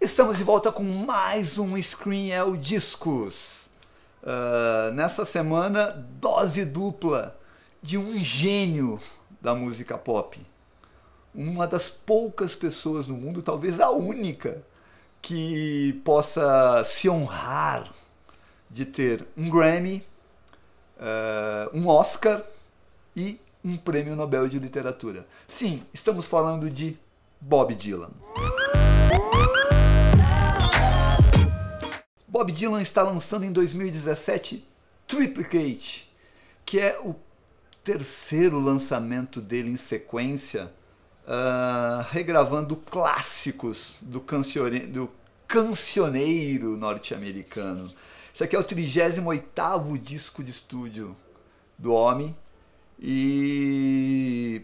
Estamos de volta com mais um Screen El é Discos. Uh, nessa semana, dose dupla de um gênio da música pop. Uma das poucas pessoas no mundo, talvez a única, que possa se honrar de ter um Grammy, uh, um Oscar e um Prêmio Nobel de Literatura. Sim, estamos falando de Bob Dylan. Bob Dylan está lançando em 2017 Triplicate, que é o terceiro lançamento dele em sequência, uh, regravando clássicos do, cancione, do cancioneiro norte-americano. Isso aqui é o 38 disco de estúdio do homem e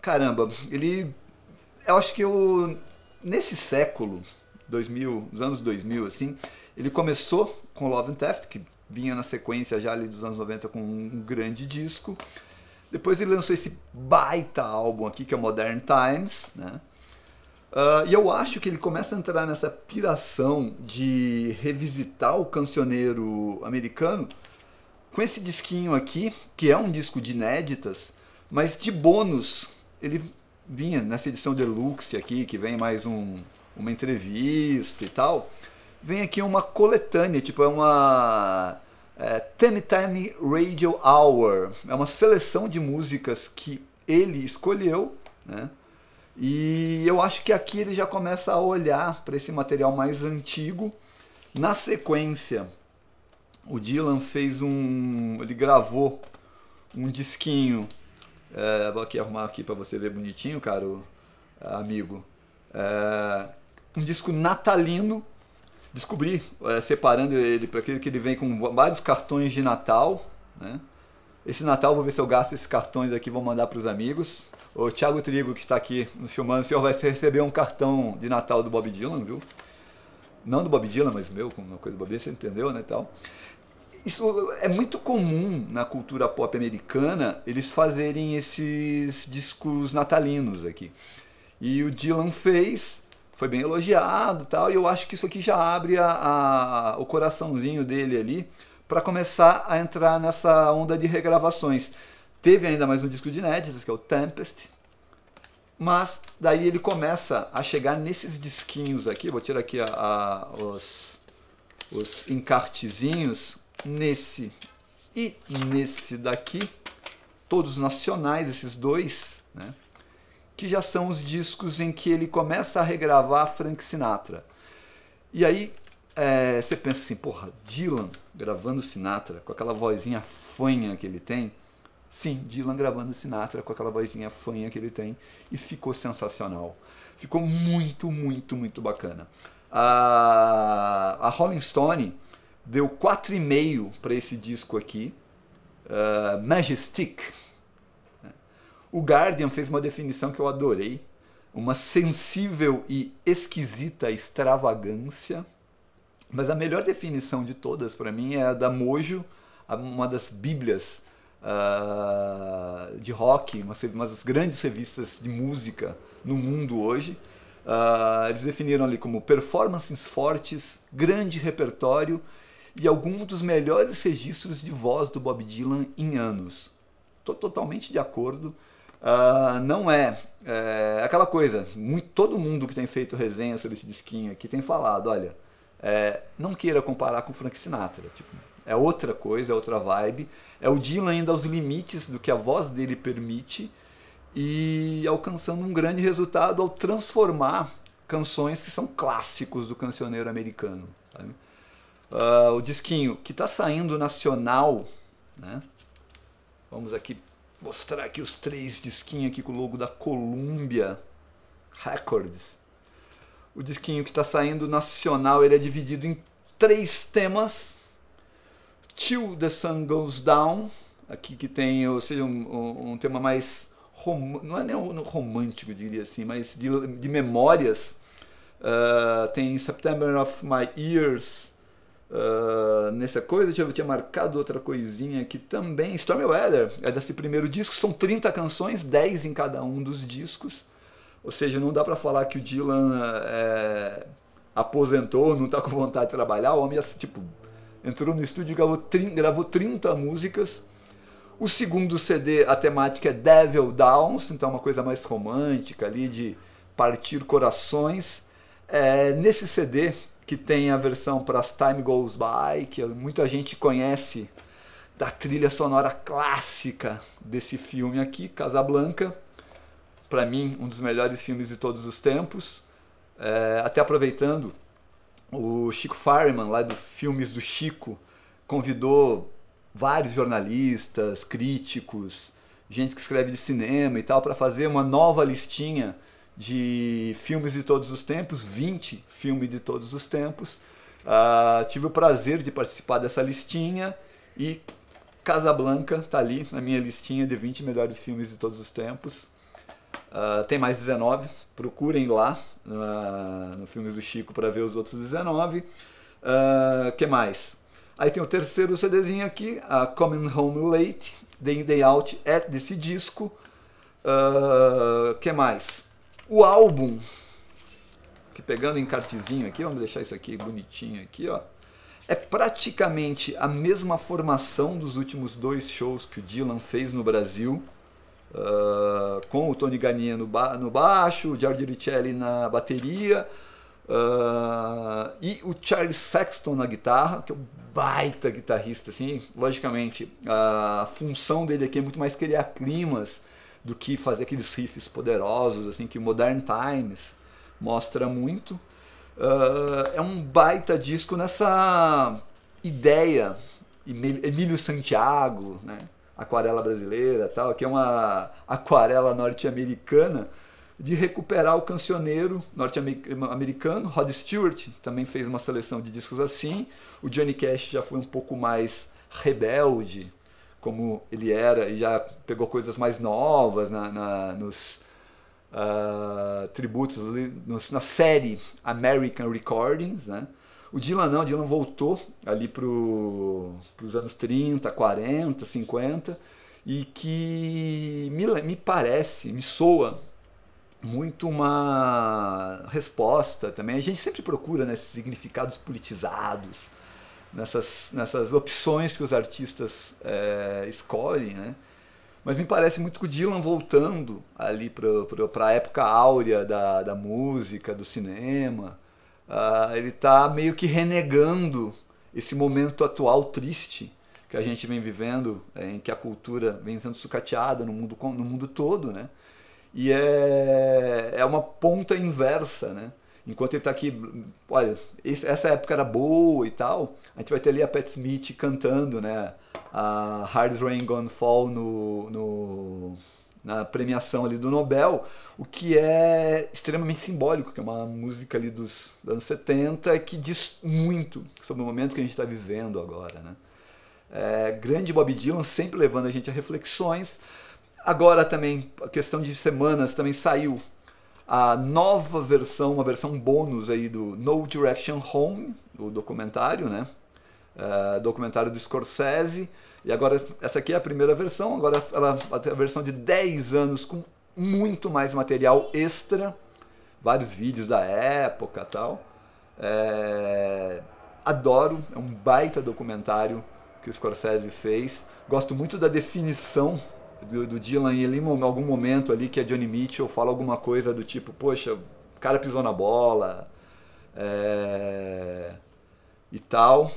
caramba, ele eu acho que o nesse século 2000, os anos 2000 assim, ele começou com Love and Theft, que vinha na sequência já ali dos anos 90 com um grande disco. Depois ele lançou esse baita álbum aqui, que é Modern Times, né? Uh, e eu acho que ele começa a entrar nessa piração de revisitar o cancioneiro americano com esse disquinho aqui, que é um disco de inéditas, mas de bônus. Ele vinha nessa edição deluxe aqui, que vem mais um, uma entrevista e tal vem aqui uma coletânea, tipo, é uma é, Time Time Radio Hour. É uma seleção de músicas que ele escolheu, né? E eu acho que aqui ele já começa a olhar para esse material mais antigo. Na sequência, o Dylan fez um. Ele gravou um disquinho. É, vou aqui arrumar aqui para você ver bonitinho, caro amigo. É, um disco natalino descobri, é, separando ele para aquele que ele vem com vários cartões de Natal, né? Esse Natal vou ver se eu gasto esses cartões aqui, vou mandar para os amigos. O Thiago Trigo, que está aqui nos filmando, o senhor vai receber um cartão de Natal do Bob Dylan, viu? Não do Bob Dylan, mas meu, com uma coisa do Bob Dylan, você entendeu, né, tal. Isso é muito comum na cultura pop americana, eles fazerem esses discos natalinos aqui. E o Dylan fez, foi bem elogiado tal, e eu acho que isso aqui já abre a, a, o coraçãozinho dele ali para começar a entrar nessa onda de regravações. Teve ainda mais um disco de inéditas, que é o Tempest, mas daí ele começa a chegar nesses disquinhos aqui, vou tirar aqui a, os, os encartezinhos, nesse e nesse daqui, todos nacionais, esses dois, né? que já são os discos em que ele começa a regravar Frank Sinatra. E aí é, você pensa assim, porra, Dylan gravando Sinatra com aquela vozinha fanha que ele tem. Sim, Dylan gravando Sinatra com aquela vozinha fanha que ele tem e ficou sensacional. Ficou muito, muito, muito bacana. A, a Rolling Stone deu 4,5 para esse disco aqui, uh, Majestic, o Guardian fez uma definição que eu adorei, uma sensível e esquisita extravagância. Mas a melhor definição de todas para mim é a da Mojo, uma das bíblias uh, de rock, uma, das grandes revistas de música no mundo hoje. Uh, eles definiram ali como performances fortes, grande repertório e algum dos melhores registros de voz do Bob Dylan em anos. Estou totalmente de acordo. Uh, não é, é, aquela coisa, muito, todo mundo que tem feito resenha sobre esse disquinho aqui tem falado, olha, é, não queira comparar com Frank Sinatra, tipo, é outra coisa, é outra vibe, é o Dylan ainda aos limites do que a voz dele permite e alcançando um grande resultado ao transformar canções que são clássicos do cancioneiro americano. Uh, o disquinho que está saindo nacional, né? vamos aqui Mostrar aqui os três disquinhos aqui com o logo da Columbia Records. O disquinho que está saindo nacional, ele é dividido em três temas. Till the Sun Goes Down, aqui que tem, ou seja, um, um, tema mais rom, não é nem romântico, diria assim, mas de, de memórias. Uh, tem September of My Ears, Uh, nessa coisa. eu, tinha marcado outra coisinha aqui também. Stormy Weather é desse primeiro disco, são 30 canções, 10 em cada um dos discos. Ou seja, não dá para falar que o Dylan é, aposentou, não tá com vontade de trabalhar. O homem, tipo, entrou no estúdio e gravou, gravou 30 músicas. O segundo CD, a temática é Devil Downs, então é uma coisa mais romântica ali, de partir corações. É, nesse CD, que tem a versão para as Time Goes By, que muita gente conhece da trilha sonora clássica desse filme aqui, Casablanca. Para mim, um dos melhores filmes de todos os tempos. É, até aproveitando, o Chico Fireman, lá do Filmes do Chico, convidou vários jornalistas, críticos, gente que escreve de cinema e tal, para fazer uma nova listinha de filmes de todos os tempos, 20 filmes de todos os tempos. Uh, tive o prazer de participar dessa listinha e Casablanca está ali na minha listinha de 20 melhores filmes de todos os tempos. Uh, tem mais 19, procurem lá uh, no Filmes do Chico para ver os outros 19. Uh, que mais? Aí tem o terceiro CDzinho aqui, a Coming Home Late, Day In Day Out, é desse disco. Uh, que mais? O álbum, que pegando em cartezinho aqui, vamos deixar isso aqui bonitinho aqui, ó. É praticamente a mesma formação dos últimos dois shows que o Dylan fez no Brasil, uh, com o Tony Garnier no, ba no baixo, o Giorgio Riccielli na bateria, Uh, e o Charles Sexton na guitarra, que é um baita guitarrista, assim, logicamente a função dele aqui é muito mais criar climas do que fazer aqueles riffs poderosos, assim, que Modern Times mostra muito. Uh, é um baita disco nessa ideia, Emílio Santiago, né? aquarela brasileira tal, que é uma aquarela norte-americana, de recuperar o cancioneiro norte-americano. Rod Stewart também fez uma seleção de discos assim. O Johnny Cash já foi um pouco mais rebelde, como ele era e já pegou coisas mais novas na, na nos uh, tributos, nos, na série American Recordings, né? O Dylan não, o Dylan voltou ali para os anos 30, 40, 50 e que me, me parece, me soa muito uma resposta também. A gente sempre procura né, significados politizados, nessas, nessas opções que os artistas é, escolhem, né? Mas me parece muito que o Dylan voltando ali para a época áurea da, da música, do cinema, uh, ele está meio que renegando esse momento atual triste que a gente vem vivendo, é, em que a cultura vem sendo sucateada no mundo, no mundo todo, né? E é, é uma ponta inversa, né? Enquanto ele está aqui, olha, essa época era boa e tal, a gente vai ter ali a Pat Smith cantando, né? A Hard Rain Gone Fall no, no, na premiação ali do Nobel, o que é extremamente simbólico, que é uma música ali dos anos 70 que diz muito sobre o momento que a gente está vivendo agora, né? É, grande Bob Dylan sempre levando a gente a reflexões. Agora também, a questão de semanas também saiu a nova versão, uma versão bônus aí do No Direction Home, o documentário, né? Uh, documentário do Scorsese. E agora, essa aqui é a primeira versão, agora ela, a versão de 10 anos com muito mais material extra, vários vídeos da época tal. É... Adoro, é um baita documentário que o Scorsese fez. Gosto muito da definição do, do Dylan ele em algum momento ali que é Johnny Mitchell fala alguma coisa do tipo, poxa, o cara pisou na bola é... e tal,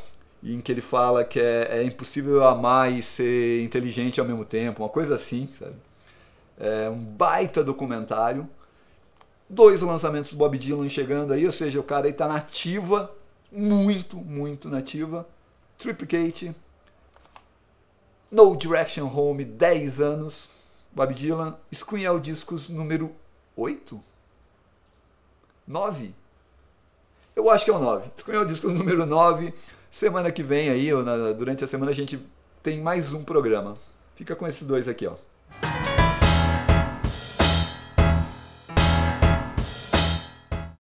em que ele fala que é, é, impossível amar e ser inteligente ao mesmo tempo, uma coisa assim, sabe? É um baita documentário. Dois lançamentos do Bob Dylan chegando aí, ou seja, o cara aí tá nativa, muito, muito nativa. Triplicate, no Direction Home, 10 anos. Bob Dylan. Screen Discos número 8? 9? Eu acho que é o 9. Screen Discos número 9. Semana que vem aí, ou na, durante a semana, a gente tem mais um programa. Fica com esses dois aqui, ó.